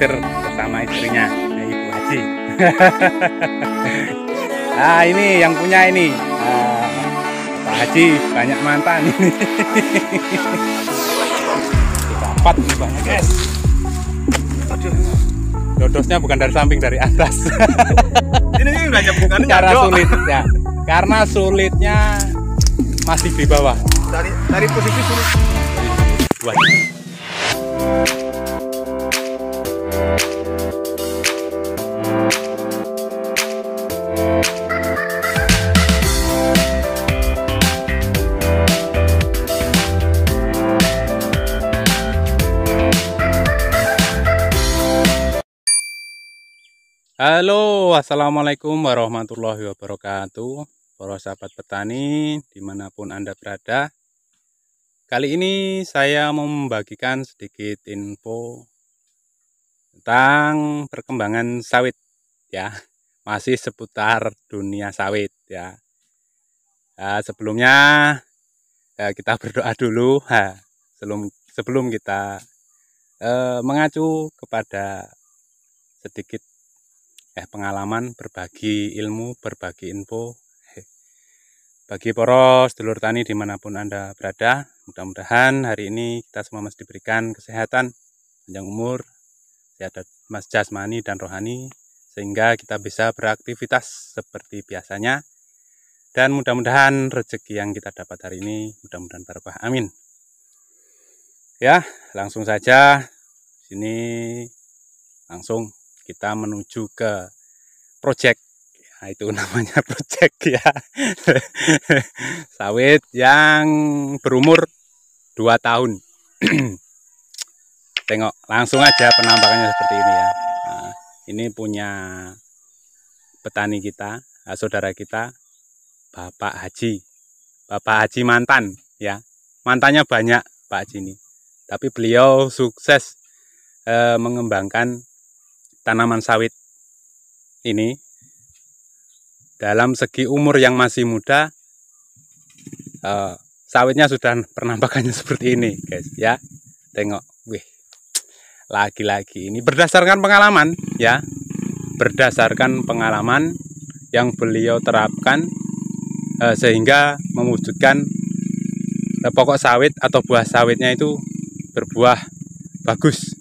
mampir bersama istrinya Ibu Haji nah ini yang punya ini uh, Pak Haji banyak mantan ini dapat banyak guys dodosnya bukan dari samping dari atas ini banyak bukan cara sulitnya karena sulitnya masih di bawah dari dari posisi sulit Wah. Halo assalamualaikum warahmatullahi wabarakatuh Para sahabat petani dimanapun anda berada Kali ini saya membagikan sedikit info Tentang perkembangan sawit ya Masih seputar dunia sawit ya nah, Sebelumnya eh, kita berdoa dulu ha, sebelum, sebelum kita eh, mengacu kepada sedikit eh pengalaman berbagi ilmu berbagi info bagi poros telur tani dimanapun anda berada mudah-mudahan hari ini kita semua masih diberikan kesehatan panjang umur sehat mas jasmani dan rohani sehingga kita bisa beraktivitas seperti biasanya dan mudah-mudahan rezeki yang kita dapat hari ini mudah-mudahan berkah amin ya langsung saja sini langsung kita menuju ke project Nah, itu namanya project ya. Sawit yang berumur 2 tahun. Tengok, langsung aja penampakannya seperti ini ya. Nah, ini punya petani kita, eh, saudara kita, Bapak Haji. Bapak Haji mantan ya. Mantannya banyak Pak Haji ini. Tapi beliau sukses eh, mengembangkan tanaman sawit ini dalam segi umur yang masih muda eh, sawitnya sudah penampakannya seperti ini guys ya tengok wih lagi-lagi ini berdasarkan pengalaman ya berdasarkan pengalaman yang beliau terapkan eh, sehingga mewujudkan eh, pokok sawit atau buah sawitnya itu berbuah bagus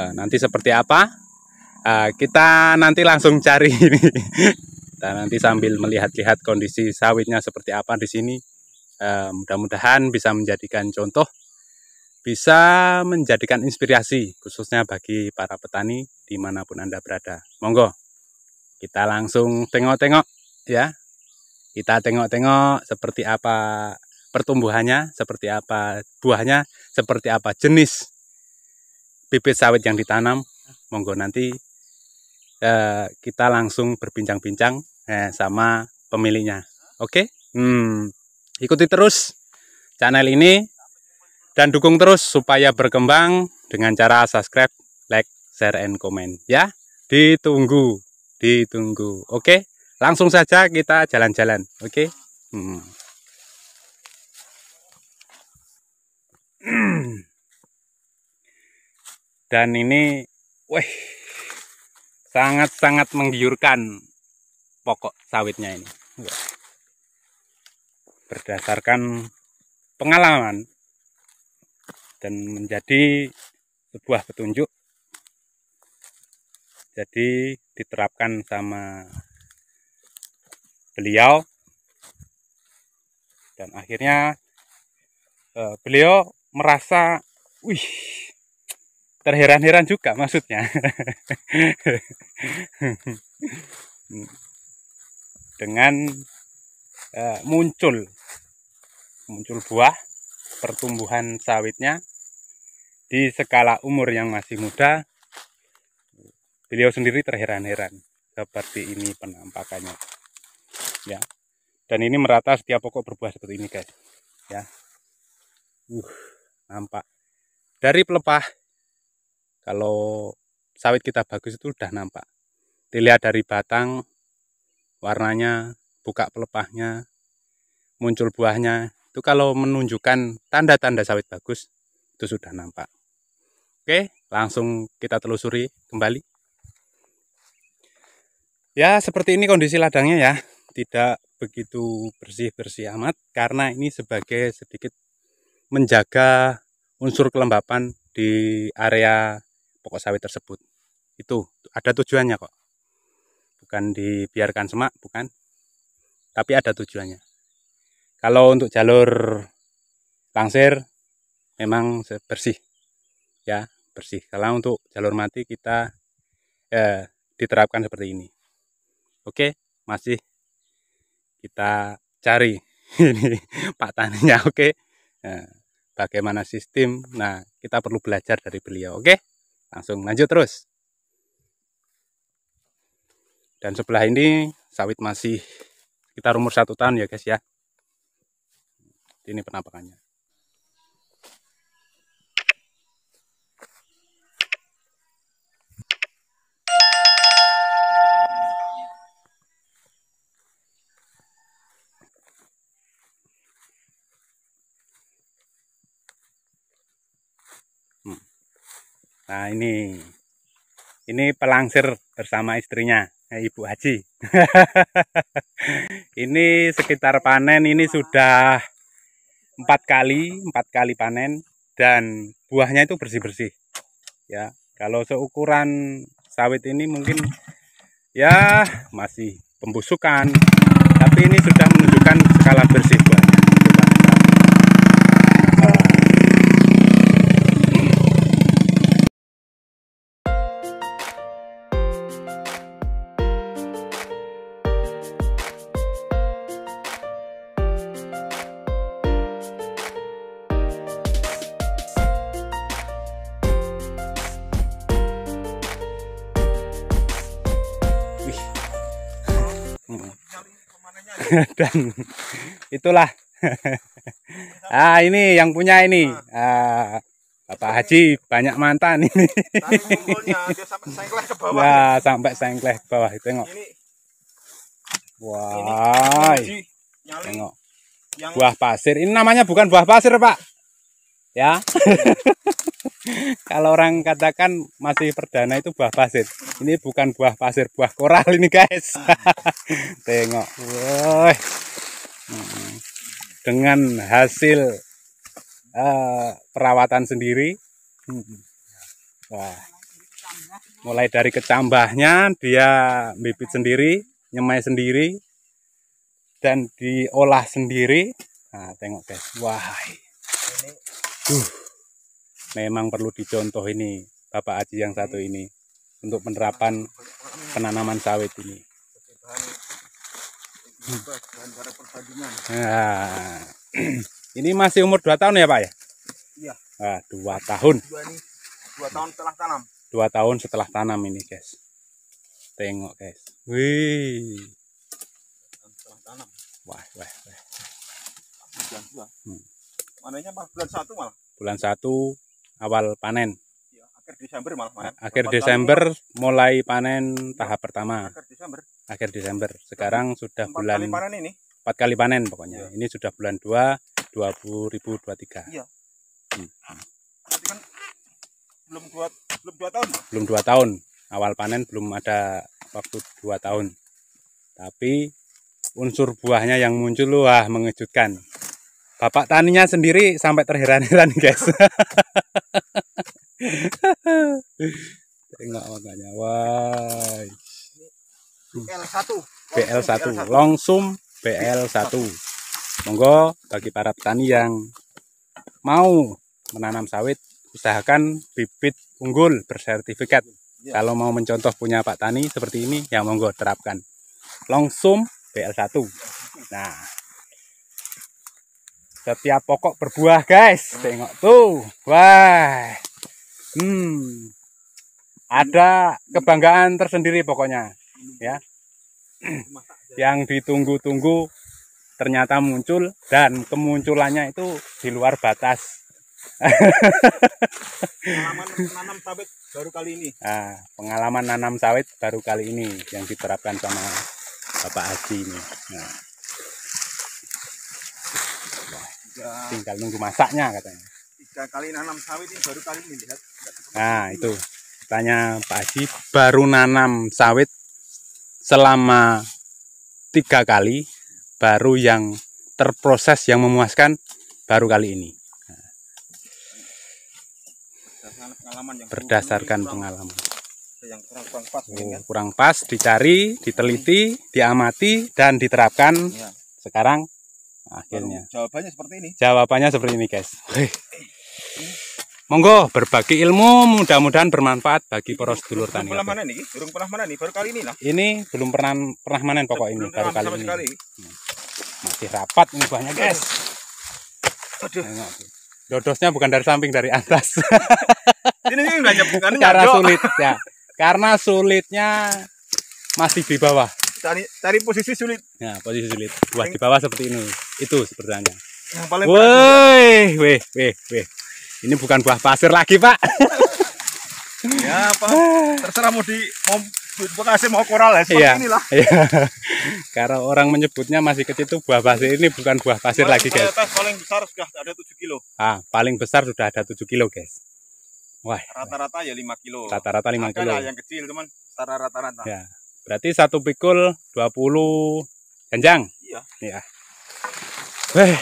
eh, nanti seperti apa Eh, kita nanti langsung cari ini kita nanti sambil melihat-lihat kondisi sawitnya seperti apa di sini uh, mudah-mudahan bisa menjadikan contoh bisa menjadikan inspirasi khususnya bagi para petani dimanapun anda berada monggo kita langsung tengok-tengok ya kita tengok-tengok seperti apa pertumbuhannya seperti apa buahnya seperti apa jenis bibit sawit yang ditanam monggo nanti eh, kita langsung berbincang-bincang eh, sama pemiliknya. Oke? Okay? Hmm. Ikuti terus channel ini dan dukung terus supaya berkembang dengan cara subscribe, like, share, and comment. Ya, ditunggu, ditunggu. Oke, langsung saja kita jalan-jalan. Oke. Hmm. Dan ini, weh sangat-sangat menggiurkan pokok sawitnya ini iya. berdasarkan pengalaman dan menjadi sebuah petunjuk jadi diterapkan sama beliau dan akhirnya eh, beliau merasa wih terheran-heran juga maksudnya dengan e, muncul muncul buah pertumbuhan sawitnya di skala umur yang masih muda beliau sendiri terheran-heran seperti ini penampakannya ya dan ini merata setiap pokok berbuah seperti ini guys ya uh nampak dari pelepah kalau sawit kita bagus itu udah nampak dilihat dari batang warnanya buka pelepahnya muncul buahnya itu kalau menunjukkan tanda-tanda sawit bagus itu sudah nampak oke langsung kita telusuri kembali ya seperti ini kondisi ladangnya ya tidak begitu bersih-bersih amat karena ini sebagai sedikit menjaga unsur kelembapan di area pokok sawit tersebut. Itu ada tujuannya kok. Bukan dibiarkan semak, bukan. Tapi ada tujuannya. Kalau untuk jalur langsir memang bersih. Ya, bersih. Kalau untuk jalur mati kita eh, diterapkan seperti ini. Oke, masih kita cari ini Pak Taninya, oke. Nah, bagaimana sistem? Nah, kita perlu belajar dari beliau, oke? langsung lanjut terus dan sebelah ini sawit masih kita umur satu tahun ya guys ya ini penampakannya Nah ini ini pelangsir bersama istrinya eh, Ibu Haji. ini sekitar panen ini sudah empat kali empat kali panen dan buahnya itu bersih bersih. Ya kalau seukuran sawit ini mungkin ya masih pembusukan tapi ini sudah menunjukkan skala bersih buah. dan itulah ah ini yang punya ini ah, Bapak Haji banyak mantan ini sampai ke bawah nah, sampai sengkleh ke bawah tengok wah tengok buah pasir ini namanya bukan buah pasir Pak ya kalau orang katakan masih perdana itu buah pasir ini bukan buah pasir buah koral ini guys tengok woi hmm. dengan hasil uh, perawatan sendiri wah mulai dari kecambahnya dia bibit sendiri nyemai sendiri dan diolah sendiri nah tengok guys wah ini Duh, memang perlu dicontoh ini Bapak Aji yang satu ini untuk penerapan penanaman sawit ini. Hmm. Nah, ini masih umur 2 tahun ya Pak ya? Iya. Nah, 2 tahun. 2 tahun setelah tanam. 2 tahun setelah tanam ini guys. Tengok guys. Wih. Wah, wah, wah. Hmm. Mananya 4 bulan satu malah bulan 1 awal panen. Ya, akhir Desember malah panen. Akhir Bapak Desember tahun. mulai panen tahap iya, pertama. Akhir Desember. Akhir Desember. Sekarang Empat sudah bulan kali panen ini. 4 kali panen pokoknya. Ya. Ini sudah bulan 2 2023. Iya. Hmm. kan belum dua, belum 2 tahun. Belum 2 tahun. Awal panen belum ada waktu 2 tahun. Tapi unsur buahnya yang muncul wah mengejutkan Bapak taninya sendiri sampai terheran-heran, guys. Tengok makanya, wah. BL1. BL1, longsum BL1. Monggo bagi para petani yang mau menanam sawit, usahakan bibit unggul bersertifikat. Iya. Kalau mau mencontoh punya Pak Tani seperti ini, ya monggo terapkan. Longsum BL1. Nah, setiap pokok berbuah, guys. Tengok tuh. Wah. Hmm. Ada kebanggaan tersendiri pokoknya, ya. Yang ditunggu-tunggu ternyata muncul dan kemunculannya itu di luar batas. pengalaman nanam sawit baru kali ini. Nah, pengalaman nanam sawit baru kali ini yang diterapkan sama Bapak Haji ini. Nah. ya. tinggal nunggu masaknya katanya tiga kali nanam sawit ini baru kali melihat nah itu tanya Pak Haji baru nanam sawit selama tiga kali baru yang terproses yang memuaskan baru kali ini berdasarkan pengalaman yang berdasarkan kurang, pengalaman yang kurang, kurang pas oh, kan? kurang pas dicari diteliti diamati dan diterapkan ya. sekarang akhirnya Baru jawabannya seperti ini jawabannya seperti ini guys monggo berbagi ilmu mudah-mudahan bermanfaat bagi para sedulur tani belum pernah mana nih belum pernah mana nih baru kali ini lah ini belum pernah pernah mana pokok belum ini baru kali ini masih rapat ini buahnya guys dodosnya bukan dari samping dari atas ini ini banyak bukan karena sulit ya karena sulitnya masih di bawah cari cari posisi sulit. ya posisi sulit. Buah di bawah seperti ini. Itu sebenarnya. Yang paling Woi, ya. weh, weh, weh. Ini bukan buah pasir lagi, Pak. ya, Pak. Terserah mau di mau pasir mau koral ya, seperti iya, inilah. Iya. Karena orang menyebutnya masih kecil itu buah pasir ini bukan buah pasir paling lagi, guys. Paling besar sudah ada tujuh kilo. Ah, paling besar sudah ada tujuh kilo, guys. Wah. Rata-rata ya 5 kilo. Rata-rata 5 kilo. Ada yang kecil, teman. Rata-rata. Ya Berarti satu pikul 20 kenjang Iya. ya Weh.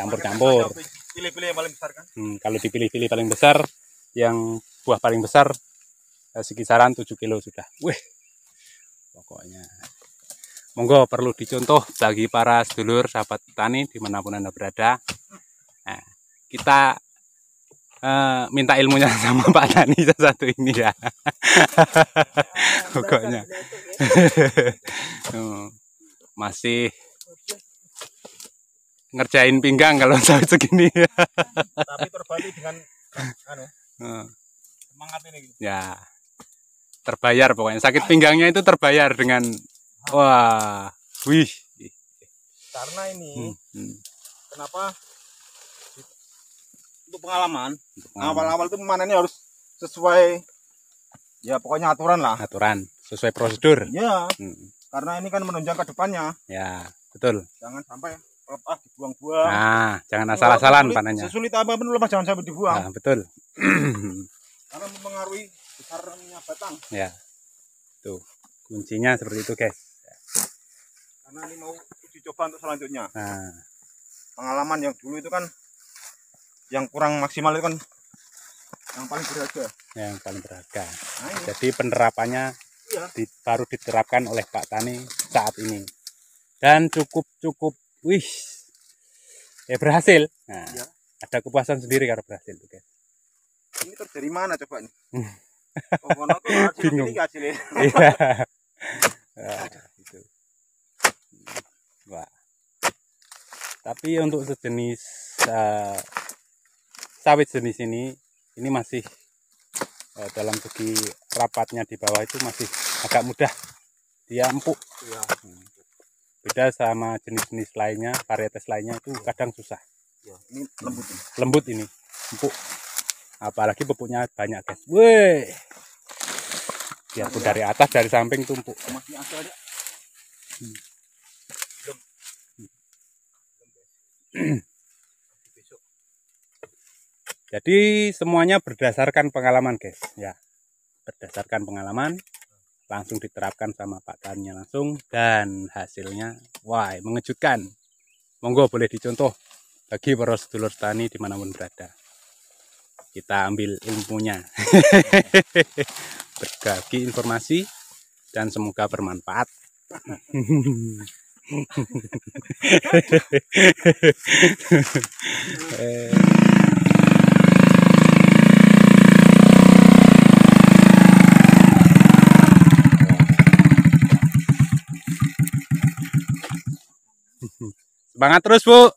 Campur-campur. Pilih-pilih yang paling besar kan? Hmm, kalau dipilih-pilih paling besar, yang buah paling besar eh, sekisaran 7 kilo sudah. Weh. Pokoknya monggo perlu dicontoh bagi para sedulur sahabat petani dimanapun anda berada nah, kita Eh, minta ilmunya sama Pak Dani satu ini ya pokoknya oh, masih ngerjain pinggang kalau sampai segini tapi terbalik dengan anu, oh. semangat ini ya terbayar pokoknya sakit pinggangnya itu terbayar dengan oh. wah wih karena ini hmm, hmm. kenapa untuk pengalaman awal-awal mana memanennya harus sesuai ya pokoknya aturan lah aturan sesuai prosedur ya hmm. karena ini kan menunjang ke depannya ya betul jangan sampai lepas dibuang-buang nah jangan asal-asalan panennya sesulit apa pun lepas jangan sampai dibuang nah, betul karena mempengaruhi besarnya batang ya tuh kuncinya seperti itu guys karena ini mau uji coba untuk selanjutnya nah. pengalaman yang dulu itu kan yang kurang maksimal itu kan yang paling berharga yang paling berharga nah, iya. jadi penerapannya iya. di, baru diterapkan oleh Pak Tani saat ini dan cukup cukup wih ya berhasil nah, iya. ada kepuasan sendiri kalau berhasil tuh ini terjadi mana coba nih hmm. oh, hasil bingung iya. wah tapi untuk sejenis uh, sawit jenis ini ini masih eh, dalam segi rapatnya di bawah itu masih agak mudah dia empuk ya. Hmm. beda sama jenis-jenis lainnya varietas lainnya itu kadang susah ya, ini lembut ini. lembut ini empuk apalagi pupuknya banyak guys weh Ya ya. dari atas dari samping tumpuk hmm. Jadi semuanya berdasarkan pengalaman guys ya. Berdasarkan pengalaman langsung diterapkan sama Pak Taninya langsung dan hasilnya wah mengejutkan. Monggo boleh dicontoh bagi para sedulur tani dimanapun berada. Kita ambil ilmunya. Berbagi informasi dan semoga bermanfaat. eh. Semangat terus, Bu.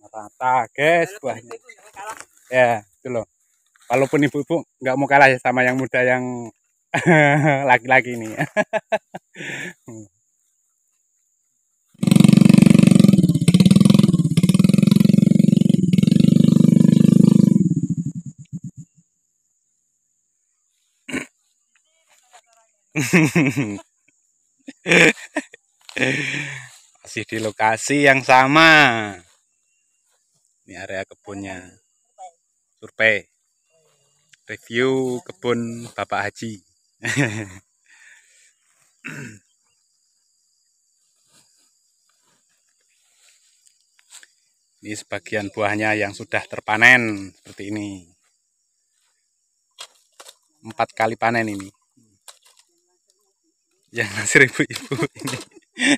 Merata, guys, buahnya. Ya, itu loh. Walaupun ibu-ibu nggak mau kalah ya sama yang muda yang laki-laki ini. masih di lokasi yang sama ini area kebunnya survei review kebun Bapak Haji ini sebagian buahnya yang sudah terpanen seperti ini empat kali panen ini yang ngasir ibu-ibu ini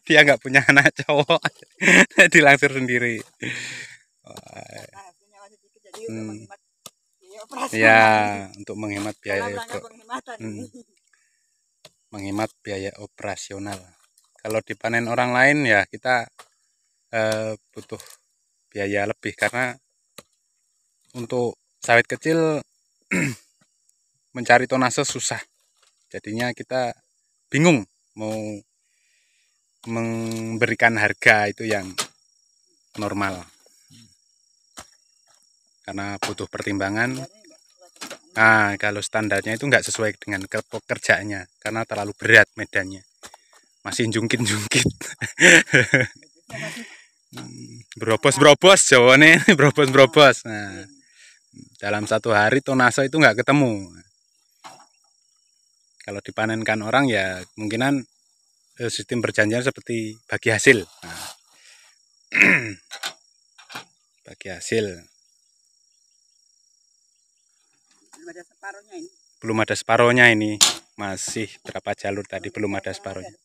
dia nggak punya anak cowok jadi langsir sendiri hmm. ya untuk menghemat biaya hmm. menghemat biaya operasional kalau dipanen orang lain ya kita eh, butuh biaya lebih karena untuk sawit kecil mencari tonase susah jadinya kita bingung mau memberikan harga itu yang normal karena butuh pertimbangan nah kalau standarnya itu nggak sesuai dengan kerjanya karena terlalu berat medannya masih jungkit-jungkit hmm, berobos-berobos jawabannya berobos-berobos nah dalam satu hari tonase itu nggak ketemu kalau dipanenkan orang ya kemungkinan eh, sistem perjanjian seperti bagi hasil. Nah. bagi hasil. Belum ada separohnya ini. Belum ada separohnya ini. Masih berapa jalur tadi belum ada separohnya.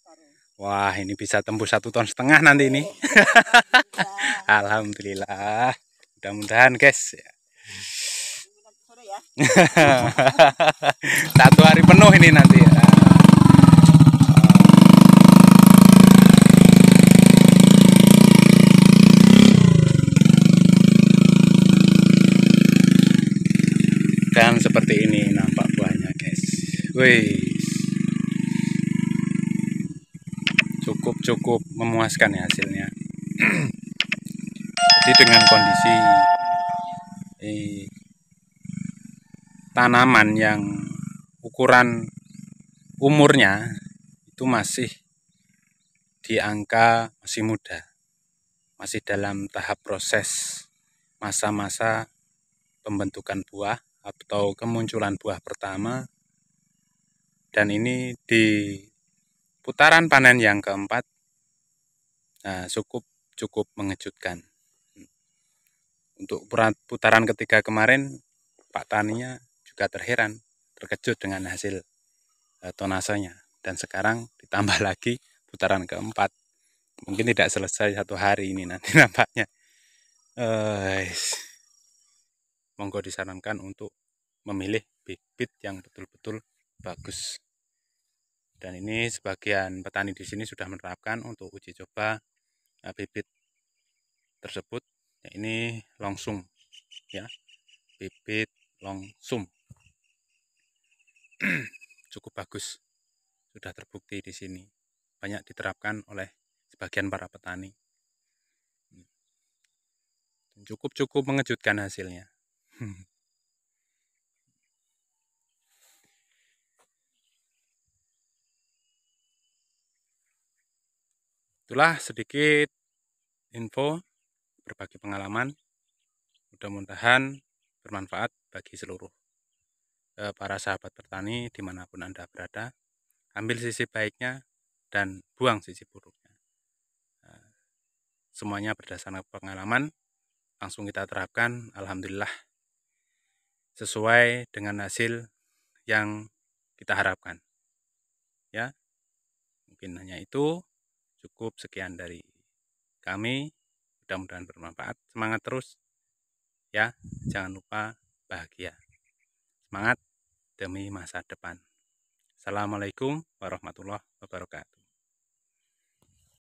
Wah, ini bisa tembus satu ton setengah nanti ini. Iya. Alhamdulillah. Mudah-mudahan, guys ya. Satu hari penuh ini nanti ya. Dan seperti ini nampak buahnya guys. Wih. cukup memuaskan ya hasilnya. Jadi dengan kondisi eh, tanaman yang ukuran umurnya itu masih di angka masih muda, masih dalam tahap proses masa-masa pembentukan buah atau kemunculan buah pertama. Dan ini di putaran panen yang keempat nah, cukup cukup mengejutkan. Untuk putaran ketiga kemarin Pak Taninya juga terheran, terkejut dengan hasil eh, tonasenya. Dan sekarang ditambah lagi putaran keempat. Mungkin tidak selesai satu hari ini nanti nampaknya. E, monggo disarankan untuk memilih bibit yang betul-betul bagus. Dan ini sebagian petani di sini sudah menerapkan untuk uji coba eh, bibit tersebut. ini langsung ya, bibit langsung cukup bagus sudah terbukti di sini banyak diterapkan oleh sebagian para petani hmm. cukup cukup mengejutkan hasilnya itulah sedikit info berbagi pengalaman mudah-mudahan bermanfaat bagi seluruh Eh, para sahabat petani dimanapun Anda berada, ambil sisi baiknya dan buang sisi buruknya. Eh, semuanya berdasarkan pengalaman, langsung kita terapkan, Alhamdulillah, sesuai dengan hasil yang kita harapkan. Ya, mungkin hanya itu, cukup sekian dari kami, mudah-mudahan bermanfaat, semangat terus, ya, jangan lupa bahagia. Semangat demi masa depan. Assalamualaikum warahmatullahi wabarakatuh.